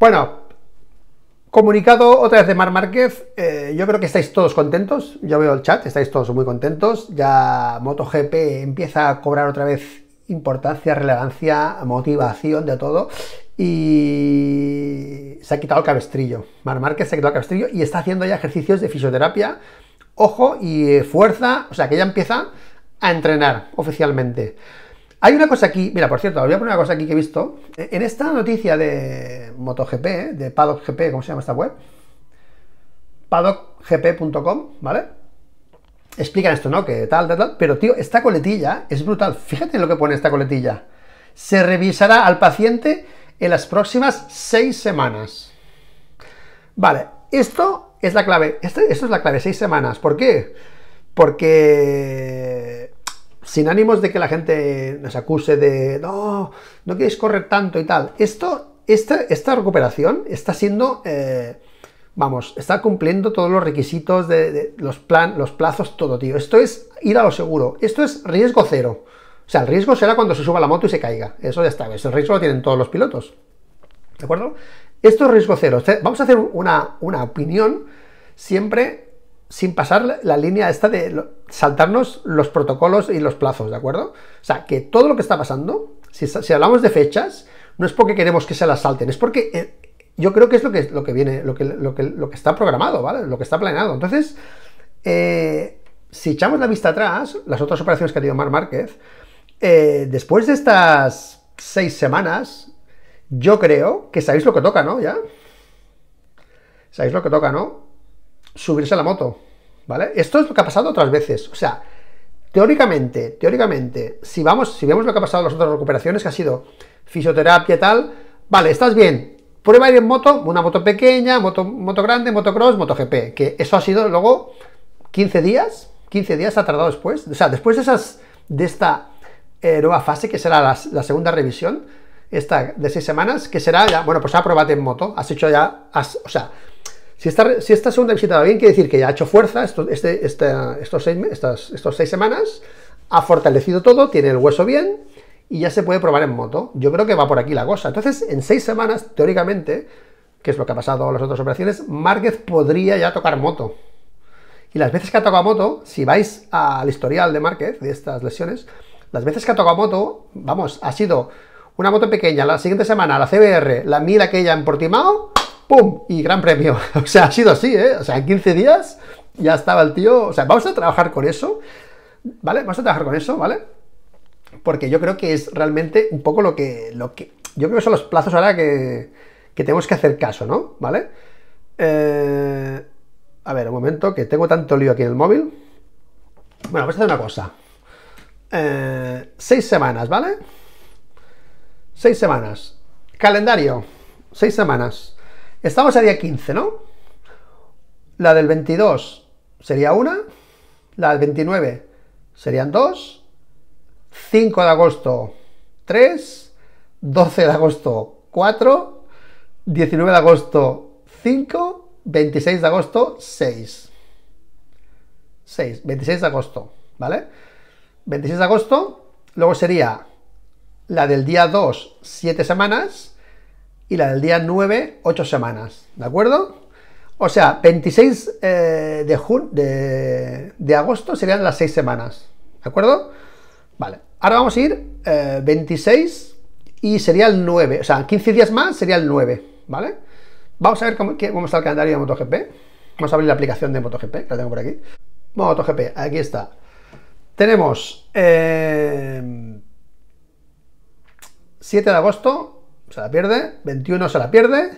Bueno, comunicado otra vez de Mar Márquez. Eh, yo creo que estáis todos contentos. Yo veo el chat, estáis todos muy contentos. Ya MotoGP empieza a cobrar otra vez importancia, relevancia, motivación de todo. Y se ha quitado el cabestrillo. Mar Márquez se ha quitado el cabestrillo y está haciendo ya ejercicios de fisioterapia. Ojo y fuerza, o sea que ya empieza a entrenar oficialmente. Hay una cosa aquí, mira, por cierto, voy a poner una cosa aquí que he visto. E-, en esta noticia de MotoGP, de Paddock GP, ¿cómo se llama esta web? paddockgp.com, ¿vale? Explican esto, ¿no? Que tal, tal, tal. Pero, tío, esta coletilla es brutal. Fíjate en lo que pone esta coletilla. Se revisará al paciente en las próximas seis semanas. Vale, esto es la clave. Esto, esto es la clave, seis semanas. ¿Por qué? Porque sin ánimos de que la gente nos acuse de no, no quieres correr tanto y tal. Esto, esta, recuperación está siendo, eh, vamos, está cumpliendo todos los requisitos de, los, plan, los plazos, todo, tío. Esto es ir a lo seguro. Esto es riesgo cero. O sea, el riesgo será cuando se suba la moto y se caiga. Eso ya está. el riesgo lo tienen todos los pilotos. ¿De acuerdo? Esto es riesgo cero. Este, vamos a hacer una, una opinión siempre sin pasar la línea esta de saltarnos los protocolos y los plazos, ¿de acuerdo? O sea, que todo lo que está pasando, si, hablamos de fechas, no es porque queremos que se las salten, es porque eh, yo creo que es lo que, lo que viene, lo que, lo, lo que está programado, ¿vale? Lo que está planeado. Entonces, eh, si echamos la vista atrás, las otras operaciones que ha tenido Mar Márquez, eh, después de estas seis semanas, yo creo que sabéis lo que toca, ¿no? ¿Ya? Sabéis lo que toca, ¿no? subirse a la moto, ¿vale? Esto es lo que ha pasado otras veces, o sea, teóricamente, teóricamente, si vamos, si vemos lo que ha pasado en las otras recuperaciones, que ha sido fisioterapia y tal, vale, estás bien, prueba a ir en moto, una moto pequeña, moto, moto grande, motocross, GP. que eso ha sido luego 15 días, 15 días ha tardado después, o sea, después de esas, de esta eh, nueva fase, que será la, segunda revisión, esta de seis semanas, que será ya, bueno, pues ha probado en moto, has hecho ya, o sea, si esta, segunda visita va bien, quiere decir que ya ha hecho fuerza este, estos, seis, estas, estos seis semanas, ha fortalecido todo, tiene el hueso bien y ya se puede probar en moto. Yo creo que va por aquí la cosa. Entonces, en seis semanas, teóricamente, que es lo que ha pasado en las otras operaciones, Márquez podría ya tocar moto. Y las veces que ha tocado moto, si vais al historial de Márquez, de estas lesiones, las veces que ha tocado moto, vamos, ha sido una moto pequeña, la siguiente semana la CBR, la mil aquella en Portimao, ¡pum! Y gran premio. O sea, ha sido así, ¿eh? O sea, en 15 días ya estaba el tío. O sea, vamos a trabajar con eso, ¿vale? Vamos a trabajar con eso, ¿vale? Porque yo creo que es realmente un poco lo que. Lo que yo creo que son los plazos ahora que, tenemos que hacer caso, ¿no? ¿Vale? Eh, a ver, un momento, que tengo tanto lío aquí en el móvil. Bueno, vamos a hacer una cosa. Eh, seis semanas, ¿vale? Seis semanas. Calendario. Seis semanas. Estamos a día 15, ¿no? La del 22 sería una, la del 29 serían 2, 5 de agosto 3, 12 de agosto 4, 19 de agosto 5, 26 de agosto 6. 6, 26 de agosto, ¿vale? 26 de agosto, luego sería la del día 2, 7 semanas, y la del día 9, 8 semanas, ¿de acuerdo? O sea, 26 eh, de, de, agosto serían las 6 semanas, ¿de acuerdo? Vale, ahora vamos a ir 26 eh, y sería el 9, o sea, 15 días más sería el 9, ¿vale? Vamos a ver cómo, está el calendario de MotoGP. Vamos a abrir la aplicación de MotoGP, que la tengo por aquí. MotoGP, aquí está. Tenemos 7 eh, de agosto, se la pierde, 21 se la pierde,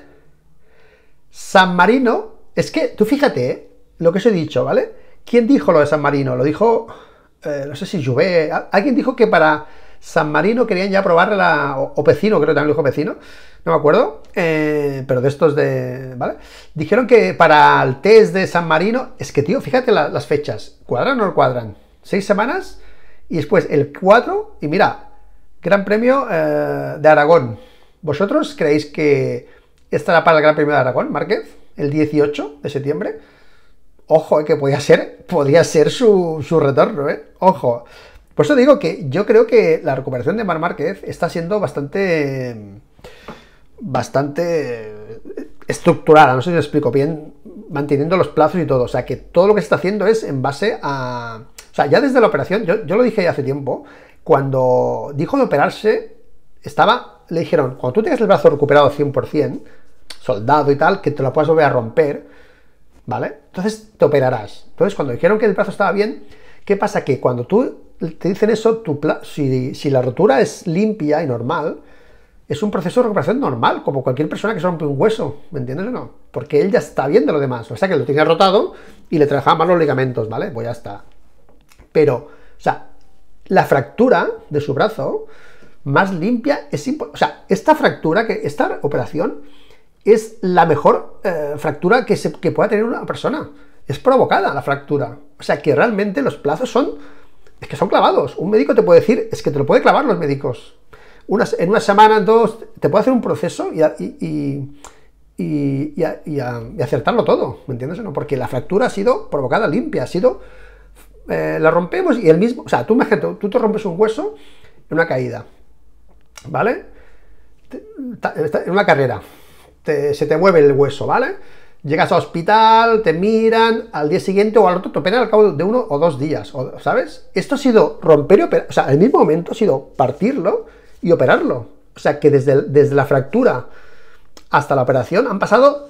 San Marino, es que tú fíjate eh, lo que os he dicho, ¿vale? ¿Quién dijo lo de San Marino? Lo dijo, eh, no sé si Juve, alguien dijo que para San Marino querían ya probar la, o, creo que también lo dijo Pecino, no me acuerdo, eh, pero de estos de, ¿vale? Dijeron que para el test de San Marino, es que tío, fíjate las fechas, ¿cuadran o no cuadran? Seis semanas y después el 4 y mira, Gran Premio de Aragón, ¿Vosotros creéis que estará para el Gran Premio de Aragón, Márquez, el 18 de septiembre? Ojo, eh, que podía ser, podía ser su, retorno, ¿eh? Ojo. Por eso digo que yo creo que la recuperación de Mar Márquez está siendo bastante. bastante estructurada, no sé si lo explico bien, manteniendo los plazos y todo. O sea, que todo lo que se está haciendo es en base a. O sea, ya desde la operación, yo, yo lo dije hace tiempo, cuando dijo de operarse, estaba le dijeron, cuando tú tengas el brazo recuperado 100%, soldado y tal, que te lo puedas volver a romper, ¿vale? Entonces te operarás. Entonces, cuando dijeron que el brazo estaba bien, ¿qué pasa? Que cuando tú te dicen eso, si, la rotura es limpia y normal, es un proceso de recuperación normal, como cualquier persona que se rompe un hueso, ¿me entiendes o no? Porque él ya está bien de lo demás, o sea que lo tenía rotado y le trabajaban mal los ligamentos, ¿vale? Pues ya está. Pero, o sea, la fractura de su brazo más limpia es importante O sea, esta fractura, que, esta operación es la mejor eh, fractura que, se, pueda tener una persona. Es provocada la fractura. O sea, que realmente los plazos son... Es que son clavados. Un médico te puede decir, es que te lo puede clavar los médicos. en una semana, dos, te puede hacer un proceso y, y, acertarlo todo, ¿me entiendes? No? Porque la fractura ha sido provocada limpia, ha sido... Eh, la rompemos y el mismo... O sea, tú tú te rompes un hueso en una caída. ¿vale? en una carrera, se te mueve el hueso, ¿vale? Llegas al hospital, te miran, al día siguiente o al otro te operan al cabo de uno o dos días, ¿sabes? Esto ha sido romper y operar, o sea, el mismo momento ha sido partirlo y operarlo. O sea, que desde, desde la fractura hasta la operación han pasado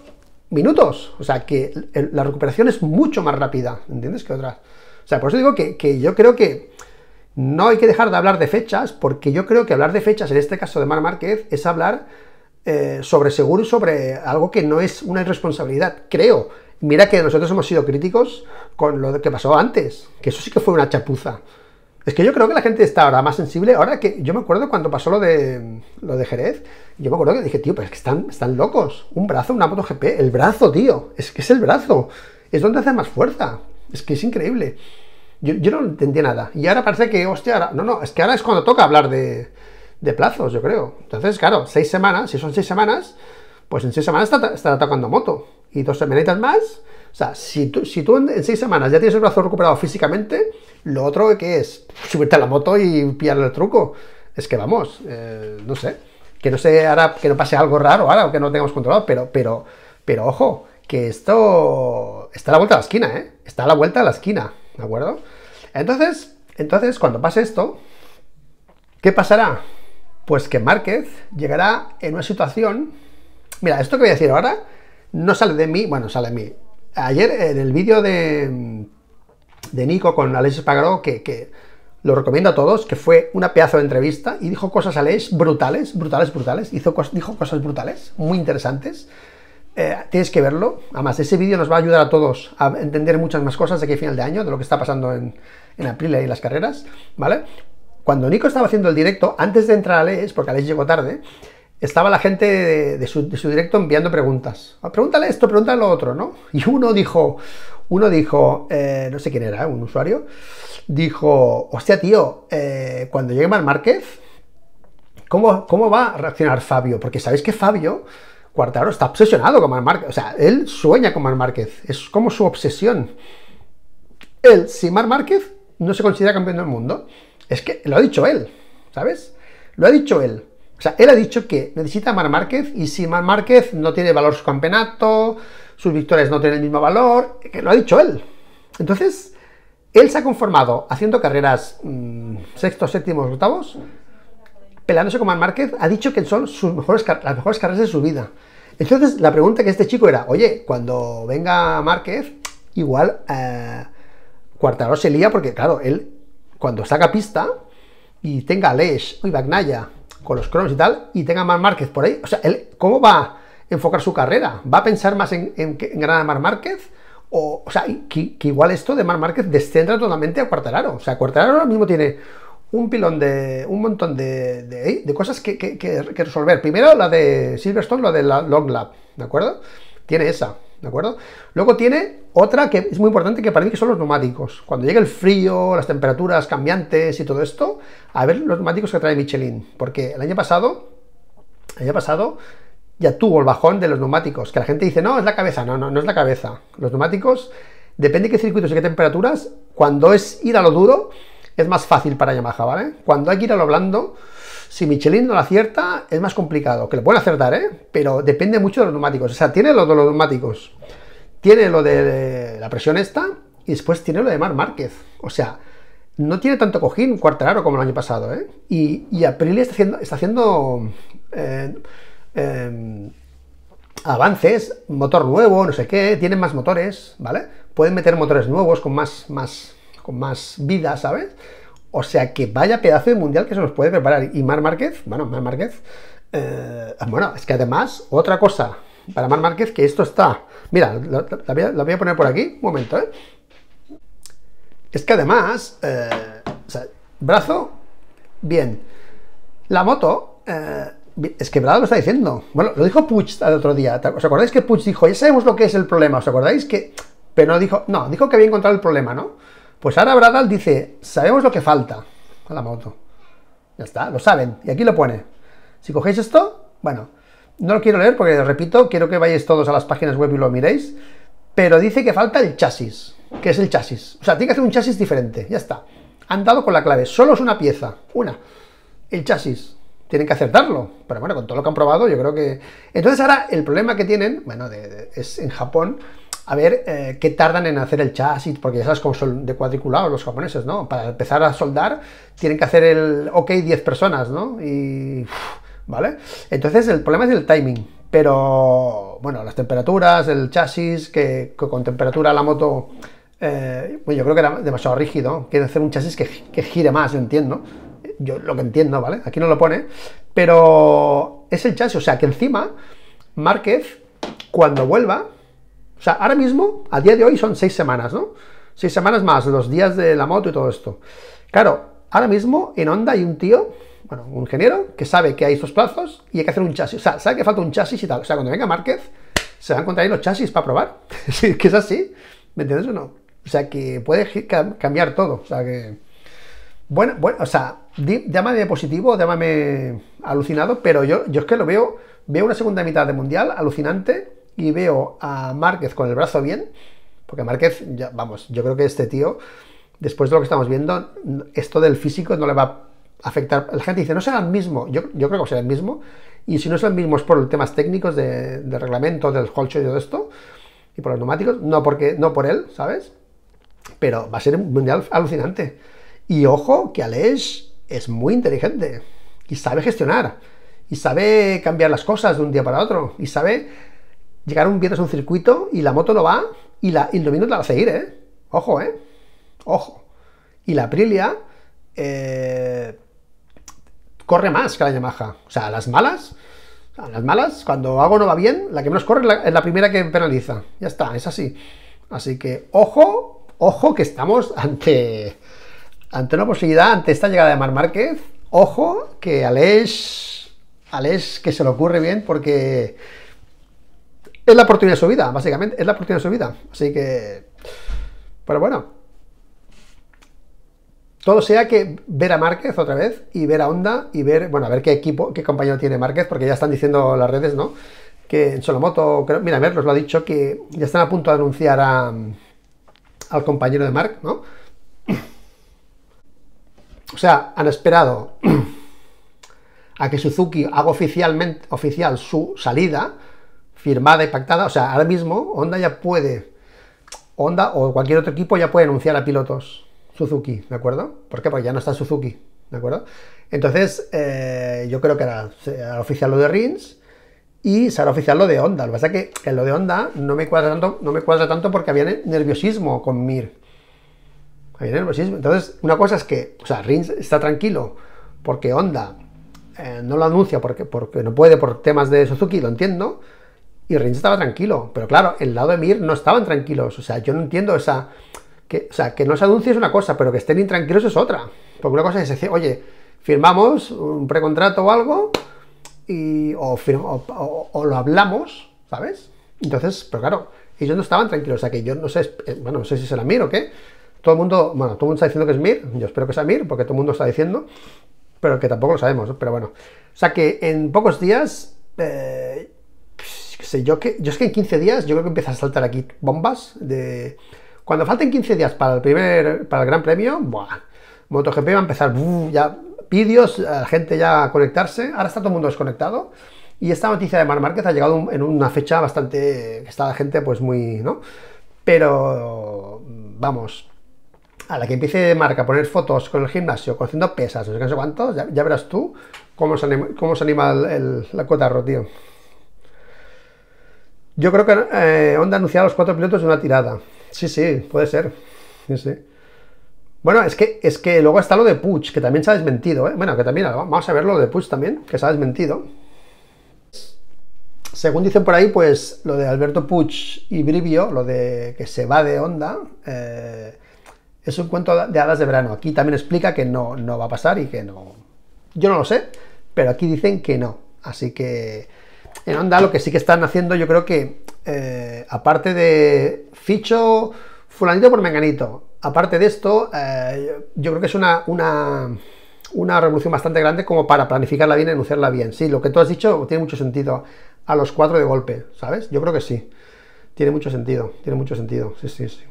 minutos. O sea, que la recuperación es mucho más rápida, ¿entiendes? Que otras. O sea, por eso digo que, que yo creo que no hay que dejar de hablar de fechas, porque yo creo que hablar de fechas, en este caso de Mar Márquez, es hablar eh, sobre seguro y sobre algo que no es una irresponsabilidad, creo. Mira que nosotros hemos sido críticos con lo que pasó antes, que eso sí que fue una chapuza. Es que yo creo que la gente está ahora más sensible. Ahora que yo me acuerdo cuando pasó lo de lo de Jerez, yo me acuerdo que dije, tío, pero es que están, están locos. Un brazo, una moto GP el brazo, tío. Es que es el brazo. Es donde hace más fuerza. Es que es increíble. Yo, no entendía nada. Y ahora parece que, hostia, ahora, no, no, es que ahora es cuando toca hablar de, de, plazos, yo creo. Entonces, claro, seis semanas, si son seis semanas, pues en seis semanas estará tocando moto. Y dos semanitas más. O sea, si tú, si tú en, seis semanas ya tienes el brazo recuperado físicamente, lo otro que es subirte a la moto y pillar el truco. Es que vamos, eh, no sé. Que no sé, ahora que no pase algo raro ahora o que no tengamos controlado, pero, pero, pero ojo, que esto está a la vuelta de la esquina, ¿eh? Está a la vuelta de la esquina. ¿de acuerdo? Entonces, entonces, cuando pase esto, ¿qué pasará? Pues que Márquez llegará en una situación... Mira, esto que voy a decir ahora no sale de mí, bueno, sale de mí. Ayer en el vídeo de, de Nico con Alexis Pagaró, que, que lo recomiendo a todos, que fue una pedazo de entrevista y dijo cosas a Aleix brutales, brutales, brutales, hizo, dijo cosas brutales, muy interesantes. Eh, tienes que verlo. Además, ese vídeo nos va a ayudar a todos a entender muchas más cosas de aquí a final de año, de lo que está pasando en, en y las carreras, ¿vale? Cuando Nico estaba haciendo el directo, antes de entrar a Alex, porque les llegó tarde, estaba la gente de, su, directo enviando preguntas. Ah, pregúntale esto, pregúntale lo otro, ¿no? Y uno dijo, uno dijo, eh, no sé quién era, un usuario, dijo, hostia, tío, eh, cuando llegue Mar Márquez, ¿cómo, ¿cómo va a reaccionar Fabio? Porque sabéis que Fabio Cuartaro está obsesionado con Mar Márquez. O sea, él sueña con Mar Márquez. Es como su obsesión. Él, si Mar Márquez no se considera campeón del mundo, es que lo ha dicho él, ¿sabes? Lo ha dicho él. O sea, él ha dicho que necesita a Mar Márquez y si Mar Márquez no tiene valor su campeonato, sus victorias no tienen el mismo valor, que lo ha dicho él. Entonces, él se ha conformado haciendo carreras sexto, mm, sextos, séptimos, octavos, peleándose con Mar Márquez, ha dicho que son sus mejores, las mejores carreras de su vida. Entonces, la pregunta que este chico era, oye, cuando venga Márquez, igual eh, se lía, porque claro, él cuando saca pista y tenga a Lesh y Bagnaya con los cronos y tal, y tenga a Márquez por ahí, o sea, él, ¿cómo va a enfocar su carrera? ¿Va a pensar más en, en, ganar a Mar Márquez? O, o sea, que, que, igual esto de Mar Márquez descentra totalmente a Cuartararo. O sea, Cuartararo ahora mismo tiene un pilón de un montón de, de, cosas que, resolver. Primero la de Silverstone, la de la Long Lab, ¿de acuerdo? Tiene esa, ¿de acuerdo? Luego tiene otra que es muy importante que para mí que son los neumáticos. Cuando llegue el frío, las temperaturas cambiantes y todo esto, a ver los neumáticos que trae Michelin, porque el año pasado, el año pasado ya tuvo el bajón de los neumáticos, que la gente dice, no, es la cabeza, no, no, no es la cabeza. Los neumáticos, depende de qué circuitos y qué temperaturas, cuando es ir a lo duro, es más fácil para Yamaha, ¿vale? Cuando hay que ir a lo blando, si Michelin no la acierta, es más complicado. Que lo pueden acertar, ¿eh? Pero depende mucho de los neumáticos. O sea, tiene lo de los neumáticos, tiene lo de la presión esta, y después tiene lo de Mar Márquez. O sea, no tiene tanto cojín cuartelaro como el año pasado, ¿eh? Y, y Aprilia está haciendo, está haciendo eh, em, avances, motor nuevo, no sé qué, tienen más motores, ¿vale? Pueden meter motores nuevos con más, más, más vida, ¿sabes? O sea que vaya pedazo de mundial que se nos puede preparar. Y Mar Márquez, bueno, Mar Márquez, eh, bueno, es que además, otra cosa para Mar Márquez, que esto está, mira, lo voy, a, poner por aquí, un momento, ¿eh? Es que además, eh, brazo, bien. La moto, eh, es que Brad lo está diciendo. Bueno, lo dijo Puig el otro día. ¿Os acordáis que Puig dijo, ya sabemos lo que es el problema? ¿Os acordáis que...? Pero no dijo... No, dijo que había encontrado el problema, ¿no? Pues ahora Bradal dice, sabemos lo que falta a la moto. Ya está, lo saben. Y aquí lo pone. Si cogéis esto, bueno, no lo quiero leer porque, repito, quiero que vayáis todos a las páginas web y lo miréis, pero dice que falta el chasis, que es el chasis. O sea, tiene que hacer un chasis diferente, ya está. Han dado con la clave, solo es una pieza, una. El chasis, tienen que acertarlo. Pero bueno, con todo lo que han probado, yo creo que... Entonces ahora el problema que tienen, bueno, es en Japón, a ver eh, qué tardan en hacer el chasis, porque ya sabes cómo son de cuadriculados los japoneses, ¿no? Para empezar a soldar tienen que hacer el OK 10 personas, ¿no? Y... ¿Vale? Entonces el problema es el timing, pero bueno, las temperaturas, el chasis, que, con temperatura la moto, pues yo creo que era demasiado rígido, quiere hacer un chasis que, que gire más, yo entiendo, yo lo que entiendo, ¿vale? Aquí no lo pone, pero es el chasis, o sea que encima Márquez, cuando vuelva, o sea, ahora mismo, a día de hoy, son seis semanas, ¿no? Seis semanas más, los días de la moto y todo esto. Claro, ahora mismo en Honda hay un tío, bueno, un ingeniero, que sabe que hay estos plazos y hay que hacer un chasis. O sea, sabe que falta un chasis y tal. O sea, cuando venga Márquez, se van a encontrar ahí los chasis para probar. es que es así. ¿Me entiendes o no? O sea, que puede cambiar todo. O sea, que. Bueno, bueno, o sea, llámame positivo, llámame alucinado, pero yo, yo es que lo veo, veo una segunda mitad de mundial alucinante y veo a Márquez con el brazo bien, porque Márquez, ya, vamos, yo creo que este tío, después de lo que estamos viendo, esto del físico no le va a afectar. La gente dice, no será el mismo. Yo, yo creo que será el mismo. Y si no es el mismo es por temas técnicos de, reglamento, del holcho y todo esto, y por los neumáticos, no, porque, no por él, ¿sabes? Pero va a ser un mundial alucinante. Y ojo que Aleix es muy inteligente y sabe gestionar y sabe cambiar las cosas de un día para otro y sabe llegar un viernes a un circuito y la moto no va y, la, y el la va a seguir, ¿eh? Ojo, ¿eh? Ojo. Y la Aprilia eh, corre más que la Yamaha. O sea, las malas, las malas, cuando algo no va bien, la que menos corre es la, primera que penaliza. Ya está, es así. Así que ojo, ojo que estamos ante, ante una posibilidad, ante esta llegada de Mar Márquez. Ojo que a Alex que se le ocurre bien porque es la oportunidad de su vida, básicamente, es la oportunidad de su vida. Así que, pero bueno. Todo sea que ver a Márquez otra vez y ver a Honda y ver, bueno, a ver qué equipo, qué compañero tiene Márquez, porque ya están diciendo las redes, ¿no? Que en Solomoto, a mira, nos lo ha dicho, que ya están a punto de anunciar a, al compañero de Marc, ¿no? O sea, han esperado a que Suzuki haga oficialmente, oficial su salida firmada y pactada. O sea, ahora mismo Honda ya puede, Honda o cualquier otro equipo ya puede anunciar a pilotos Suzuki, ¿de acuerdo? ¿Por qué? Porque ya no está Suzuki, ¿de acuerdo? Entonces, eh, yo creo que era, oficial lo de Rins y será oficial lo de Honda. Lo que pasa es que, en lo de Honda no me cuadra tanto, no me cuadra tanto porque había nerviosismo con Mir. Había nerviosismo. Entonces, una cosa es que, o sea, Rins está tranquilo porque Honda eh, no lo anuncia porque, porque no puede por temas de Suzuki, lo entiendo, y Rin estaba tranquilo, pero claro, el lado de Mir no estaban tranquilos, o sea, yo no entiendo esa... o sea, que no se anuncie es una cosa, pero que estén intranquilos es otra. Porque una cosa es decir, oye, firmamos un precontrato o algo, y, o, lo hablamos, ¿sabes? Entonces, pero claro, ellos no estaban tranquilos, o sea, que yo no sé, eh, bueno, no sé si será Mir o qué. Todo el mundo, bueno, todo el mundo está diciendo que es Mir, yo espero que sea Mir, porque todo el mundo está diciendo, pero que tampoco lo sabemos, pero bueno. O sea que en pocos días... Eh, yo, es que en 15 días yo creo que empieza a saltar aquí bombas de... Cuando falten 15 días para el primer, para el Gran Premio, MotoGP va a empezar, ya vídeos, la gente ya a conectarse, ahora está todo el mundo desconectado, y esta noticia de Mar Márquez ha llegado en una fecha bastante, está la gente pues muy, ¿no? Pero, vamos, a la que empiece Marca a poner fotos con el gimnasio, conociendo pesas, no sé cuántos, ya, verás tú cómo se anima, cómo se anima el, la cuota tío. Yo creo que eh, Honda a los cuatro pilotos de una tirada. Sí, sí, puede ser. Sí, sí. Bueno, es que, es que luego está lo de Puch, que también se ha desmentido. ¿eh? Bueno, que también vamos a ver lo de Puch también, que se ha desmentido. Según dicen por ahí, pues lo de Alberto Puch y Brivio, lo de que se va de Honda, eh, es un cuento de hadas de verano. Aquí también explica que no, no va a pasar y que no. Yo no lo sé, pero aquí dicen que no. Así que en onda, lo que sí que están haciendo, yo creo que, eh, aparte de ficho fulanito por menganito, aparte de esto, eh, yo creo que es una, revolución bastante grande como para planificarla bien y anunciarla bien. Sí, lo que tú has dicho tiene mucho sentido. A los cuatro de golpe, ¿sabes? Yo creo que sí. Tiene mucho sentido, tiene mucho sentido. Sí, sí, sí.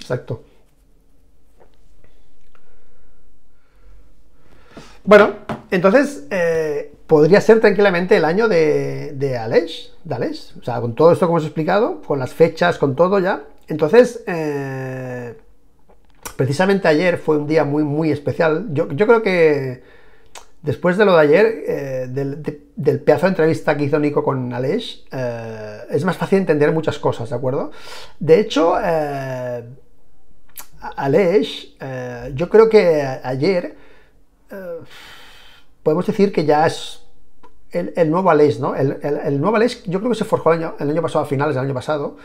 Exacto. Bueno, entonces, eh, podría ser tranquilamente el año de, de de O sea, con todo esto que hemos explicado, con las fechas, con todo ya. Entonces, eh, precisamente ayer fue un día muy, muy especial. Yo, creo que después de lo de ayer, eh, del, pedazo de entrevista que hizo Nico con alex eh, es más fácil entender muchas cosas, ¿de acuerdo? De hecho, Aleix, yo creo que ayer podemos decir que ya es el, nuevo Aleix, ¿no? El, nuevo Aleix yo creo que se forjó el año, el año pasado, a finales del año pasado,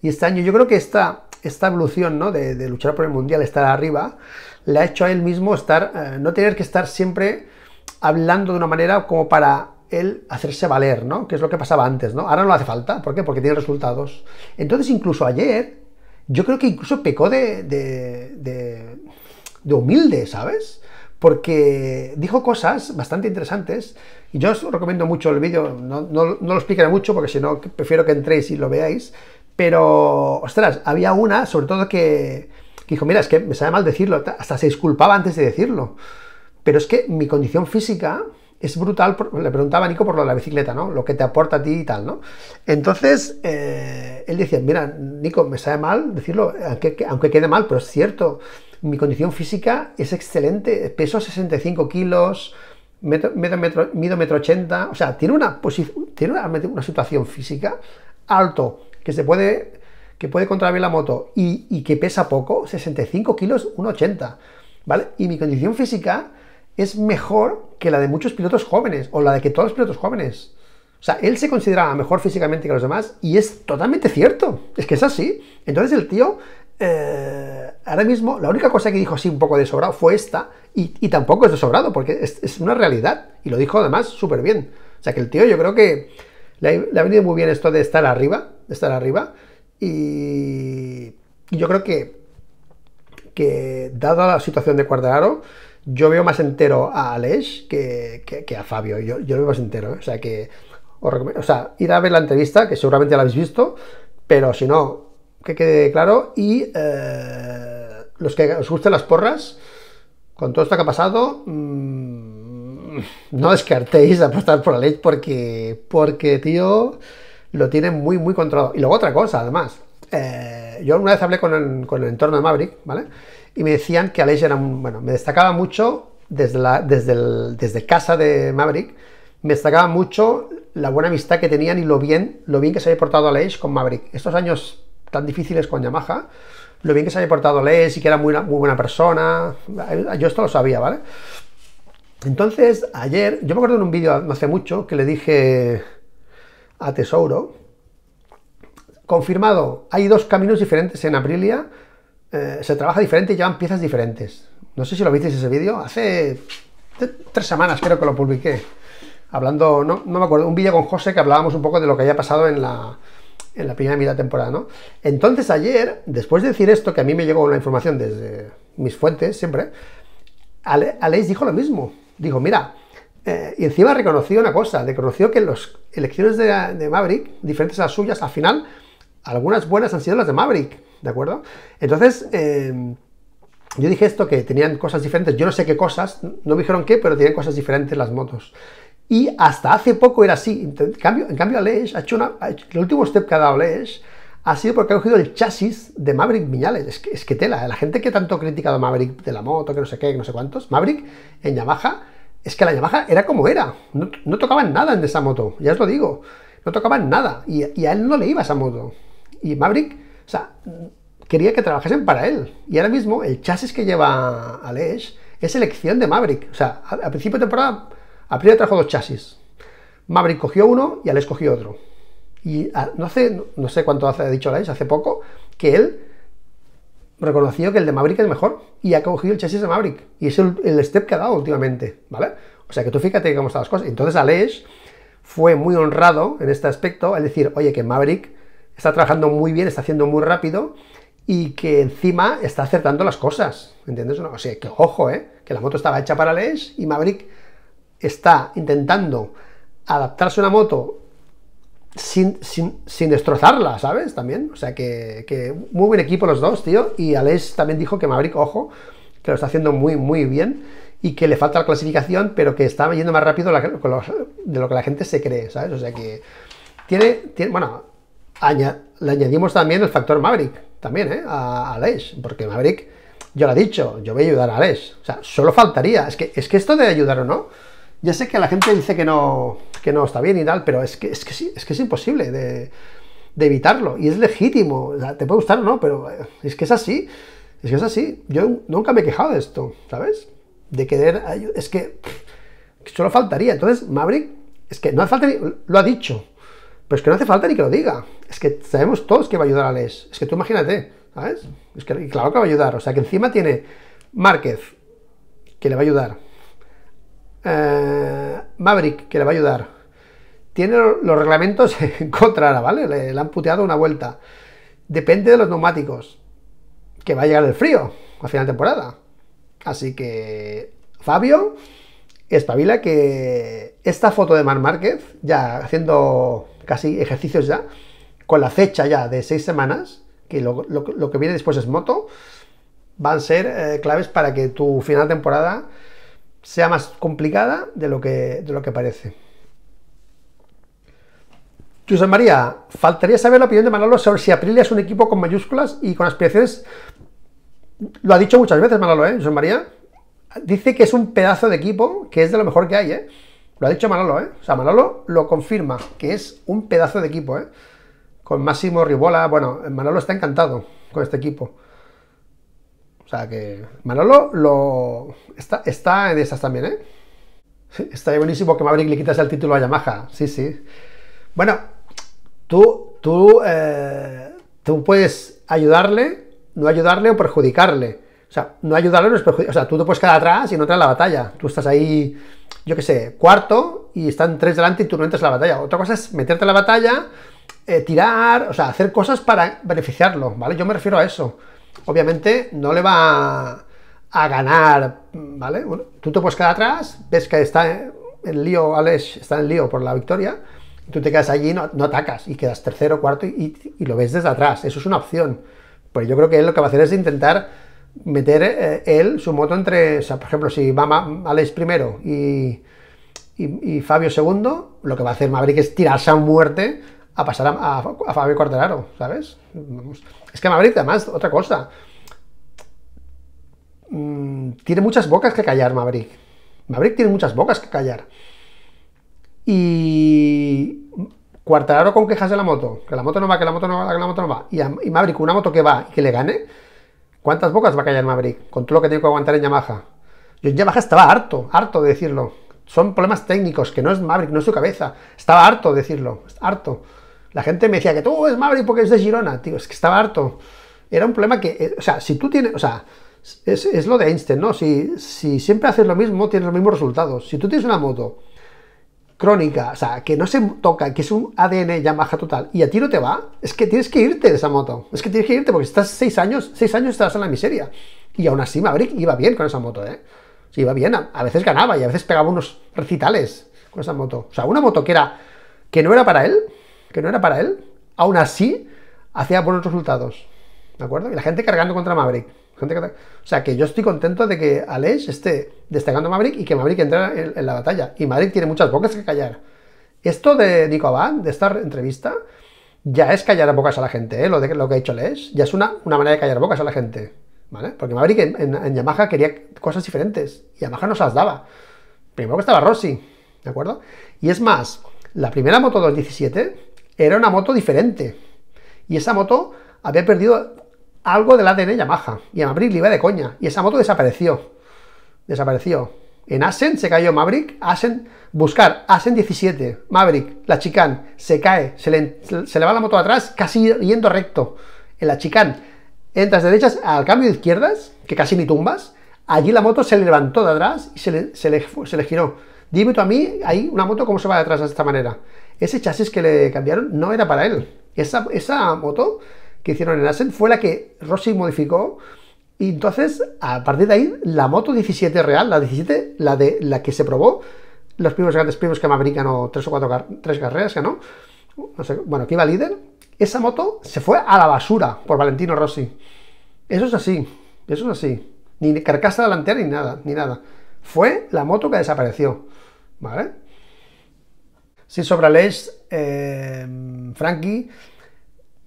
y este año yo creo que esta, esta evolución, ¿no? De, luchar por el Mundial, estar arriba, le ha hecho a él mismo estar, eh, no tener que estar siempre hablando de una manera como para él hacerse valer, ¿no? Que es lo que pasaba antes, ¿no? Ahora no hace falta, ¿por qué? Porque tiene resultados. Entonces, incluso ayer, yo creo que incluso pecó de, de, de, de humilde, ¿sabes? porque dijo cosas bastante interesantes y yo os recomiendo mucho el vídeo, no, no, no, lo explicaré mucho porque si no prefiero que entréis y lo veáis, pero ostras, había una sobre todo que, dijo, mira, es que me sabe mal decirlo, hasta se disculpaba antes de decirlo, pero es que mi condición física es brutal, le preguntaba a Nico por lo de la bicicleta, ¿no? Lo que te aporta a ti y tal, ¿no? Entonces, eh, él decía, mira, Nico, me sabe mal decirlo, aunque quede mal, pero es cierto mi condición física es excelente, peso 65 kilos, mido metro 80, o sea, tiene una, tiene una, situación física alto, que se puede, que puede la moto y, que pesa poco, 65 kilos, 1,80, ¿vale? Y mi condición física es mejor que la de muchos pilotos jóvenes, o la de que todos los pilotos jóvenes. O sea, él se considera mejor físicamente que los demás y es totalmente cierto. Es que es así. Entonces el tío eh, ahora mismo, la única cosa que dijo así un poco de sobrado fue esta, y, tampoco es de sobrado, porque es, una realidad, y lo dijo además súper bien. O sea que el tío, yo creo que le, ha, venido muy bien esto de estar arriba, de estar arriba, y yo creo que, que dada la situación de Cuartararo, yo veo más entero a Alej que, a Fabio, yo, lo veo más entero, ¿eh? o sea que, os recomiendo, o sea, ir a ver la entrevista, que seguramente la habéis visto, pero si no, que quede claro. Y eh, los que os gusten las porras, con todo esto que ha pasado, mm, no descartéis apostar por la ley porque, porque, tío, lo tiene muy, muy controlado. Y luego otra cosa, además. Eh, yo una vez hablé con el, entorno de Maverick, ¿vale? Y me decían que Aleix era, bueno, me destacaba mucho desde, desde, desde casa de Maverick, me destacaba mucho la buena amistad que tenían y lo bien, lo bien que se había portado Aleix con Maverick. Estos años tan difíciles con Yamaha, lo bien que se haya portado Les y que era muy, muy buena persona, yo esto lo sabía, ¿vale? Entonces, ayer, yo me acuerdo en un vídeo no hace mucho que le dije a Tesoro confirmado, hay dos caminos diferentes en Aprilia, eh, se trabaja diferente y llevan piezas diferentes. No sé si lo visteis ese vídeo, hace tres semanas creo que lo publiqué, hablando, no, no me acuerdo, un vídeo con José que hablábamos un poco de lo que había pasado en la, en la primera mitad de temporada, ¿no? Entonces ayer, después de decir esto, que a mí me llegó una información desde mis fuentes siempre, Aleix dijo lo mismo. Dijo, mira, eh, y encima reconoció una cosa, reconoció que las elecciones de, Maverick, diferentes a las suyas, al final, algunas buenas han sido las de Maverick, ¿de acuerdo? Entonces, em, yo dije esto, que tenían cosas diferentes, yo no sé qué cosas, no me dijeron qué, pero tienen cosas diferentes las motos. Y hasta hace poco era así. En cambio, en cambio Aleix ha hecho una, el último step que ha dado Aleix ha sido porque ha cogido el chasis de Maverick Viñales. Es que, es que tela, ¿eh? la gente que tanto criticado Maverick de la moto, que no sé qué, que no sé cuántos, Maverick en Yamaha, es que la Yamaha era como era. No, tocaban nada en esa moto, ya os lo digo. No tocaban nada. Y, a él no le iba esa moto. Y Maverick, o sea, quería que trabajasen para él. Y ahora mismo el chasis que lleva Aleix es elección de Maverick. O sea, al a principio de temporada priori trajo dos chasis. Maverick cogió uno y Alex cogió otro. Y ah, no, no sé cuánto hace, ha dicho Alex, hace poco, que él reconoció que el de Maverick es mejor y ha cogido el chasis de Maverick. Y es el, step que ha dado últimamente, ¿vale? O sea que tú fíjate cómo están las cosas. Entonces Alex fue muy honrado en este aspecto al decir, oye, que Maverick está trabajando muy bien, está haciendo muy rápido y que encima está acertando las cosas. ¿Entiendes? O sea, que ojo, ¿eh? Que la moto estaba hecha para Alex y Maverick está intentando adaptarse a una moto sin, sin, destrozarla, ¿sabes? También, o sea que, muy buen equipo los dos, tío. Y Alex también dijo que Maverick, ojo, que lo está haciendo muy, muy bien y que le falta la clasificación, pero que está yendo más rápido de lo que la gente se cree, ¿sabes? O sea que tiene, bueno, le añadimos también el factor Maverick, también, ¿eh? A, porque Maverick, yo lo he dicho, yo voy a ayudar a Alex, o sea, solo faltaría, es que, es que esto de ayudar o no, ya sé que la gente dice que no, que no está bien y tal, pero es que es, que es, que es imposible de, evitarlo. Y es legítimo. te puede gustar o no, pero eh, es que es así. Es que es así. Yo nunca me he quejado de esto, ¿sabes? De querer... Es que solo faltaría. Entonces, Maverick, es que no hace falta ni... Lo ha dicho. Pero es que no hace falta ni que lo diga. Es que sabemos todos que va a ayudar a Les. Es que tú imagínate, ¿sabes? Es que claro que va a ayudar. O sea, que encima tiene Márquez, que le va a ayudar. Eh, Maverick, que le va a ayudar, tiene los reglamentos en contra, ¿vale? Le, han puteado una vuelta. Depende de los neumáticos, que va a llegar el frío a final de temporada. Así que, Fabio, espabila que esta foto de Mar Márquez, ya haciendo casi ejercicios ya, con la fecha ya de seis semanas, que lo, que viene después es moto, van a ser eh, claves para que tu final de temporada sea más complicada de lo que, de lo que parece. José María, faltaría saber la opinión de Manolo sobre si Aprilia es un equipo con mayúsculas y con aspiraciones. Lo ha dicho muchas veces Manolo, ¿eh? José María. Dice que es un pedazo de equipo, que es de lo mejor que hay, ¿eh? Lo ha dicho Manolo, ¿eh? O sea, Manolo lo confirma, que es un pedazo de equipo, ¿eh? Con Máximo Ribola, bueno, Manolo está encantado con este equipo. O sea que Manolo lo, está, está en esas también, ¿eh? Está buenísimo que Maverick le quitas el título a Yamaha. Sí, sí. Bueno, tú, tú, eh, tú puedes ayudarle, no ayudarle o perjudicarle. O sea, no ayudarle no es perjudicarle. O sea, tú te puedes quedar atrás y no entrar en la batalla. Tú estás ahí, yo qué sé, cuarto y están tres delante y tú no entras en la batalla. Otra cosa es meterte en la batalla, eh, tirar, o sea, hacer cosas para beneficiarlo, ¿vale? Yo me refiero a eso obviamente no le va a, ganar, ¿vale? tú te puedes quedar atrás, ves que está en lío, Alex está en lío por la victoria, tú te quedas allí, no, no atacas, y quedas tercero, cuarto, y, lo ves desde atrás. Eso es una opción. Pues yo creo que él lo que va a hacer es intentar meter eh, él su moto entre, o sea, por ejemplo, si va Alex primero y, y Fabio segundo, lo que va a hacer Maverick es tirarse a muerte a pasar a, Fabio Cuartelaro, ¿sabes? Es que Maverick, además, otra cosa. Mm, tiene muchas bocas que callar, Maverick. Maverick tiene muchas bocas que callar. Y Cuartararo con quejas de la moto, que la moto no va, que la moto no va, que la moto no va, y, a, con una moto que va y que le gane, ¿cuántas bocas va a callar Maverick con todo lo que tengo que aguantar en Yamaha? Yo en Yamaha estaba harto, harto de decirlo. Son problemas técnicos, que no es Maverick, no es su cabeza. Estaba harto de decirlo, harto. La gente me decía que tú es Maverick porque es de Girona, tío, es que estaba harto. Era un problema que, eh, o sea, si tú tienes, o sea, es, lo de Einstein, ¿no? Si, si siempre haces lo mismo, tienes los mismos resultados. Si tú tienes una moto crónica, o sea, que no se toca, que es un ADN ya total, y a ti no te va, es que tienes que irte de esa moto. Es que tienes que irte porque estás seis años, seis años estás en la miseria. Y aún así Maverick iba bien con esa moto, ¿eh? Sí, iba bien, a, veces ganaba y a veces pegaba unos recitales con esa moto. O sea, una moto que era, que no era para él, que no era para él, aún así hacía buenos resultados. ¿De acuerdo? Y la gente cargando contra Maverick. O sea, que yo estoy contento de que Alex esté destacando a Maverick y que Maverick entre en, la batalla. Y Maverick tiene muchas bocas que callar. Esto de Nico Abad, de esta entrevista, ya es callar bocas a la gente, ¿eh? lo, de, lo que ha hecho Alex, ya es una, una, manera de callar bocas a la gente, ¿vale? Porque Maverick en, Yamaha quería cosas diferentes, y Yamaha no se las daba. Primero que estaba Rossi, ¿de acuerdo? Y es más, la primera Moto 217 era una moto diferente. Y esa moto había perdido algo del ADN Yamaha. Y a Maverick le iba de coña. Y esa moto desapareció. Desapareció. En Asen se cayó Maverick. Asen, buscar Asen 17. Maverick, la chicane, se cae. Se le, va la moto atrás casi yendo recto. En la chicane, entras derechas al cambio de izquierdas, que casi ni tumbas. Allí la moto se levantó de atrás y se le, se se le giró. Dime tú a mí, ahí una moto, ¿cómo se va de atrás de esta manera? ese chasis que le cambiaron no era para él. Esa, moto que hicieron en Asen fue la que Rossi modificó y entonces, a partir de ahí, la moto 17 real, la 17, la, de, la que se probó, los primeros grandes primos que me o tres o cuatro tres carreras, que no bueno, que iba líder, esa moto se fue a la basura por Valentino Rossi. Eso es así, eso es así. Ni carcasa delantera ni nada, ni nada. Fue la moto que desapareció, ¿vale? Si sobre eh, Frankie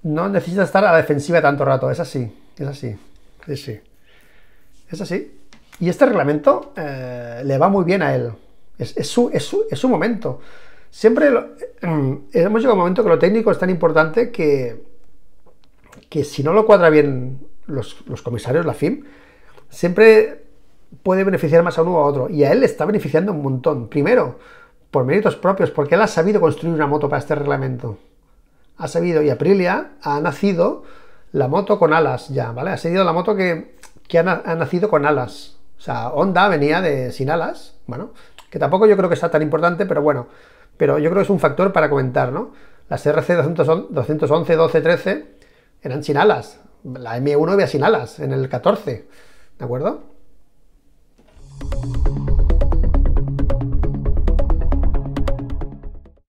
no necesita estar a la defensiva tanto rato. Es así, es así, es así. Y este reglamento eh, le va muy bien a él. Es, su, momento. Siempre eh, hemos llegado a un momento que lo técnico es tan importante que, que si no lo cuadra bien los, los comisarios, la FIM, siempre puede beneficiar más a uno o a otro. Y a él le está beneficiando un montón. Primero, por méritos propios, porque él ha sabido construir una moto para este reglamento. Ha sabido, y Aprilia ha nacido la moto con alas ya, ¿vale? Ha sido la moto que, ha, nacido con alas. O sea, Honda venía de sin alas, bueno, que tampoco yo creo que sea tan importante, pero bueno, pero yo creo que es un factor para comentar, ¿no? Las RC 211, 12, 13 eran sin alas. La M1 había sin alas en el 14, ¿de acuerdo?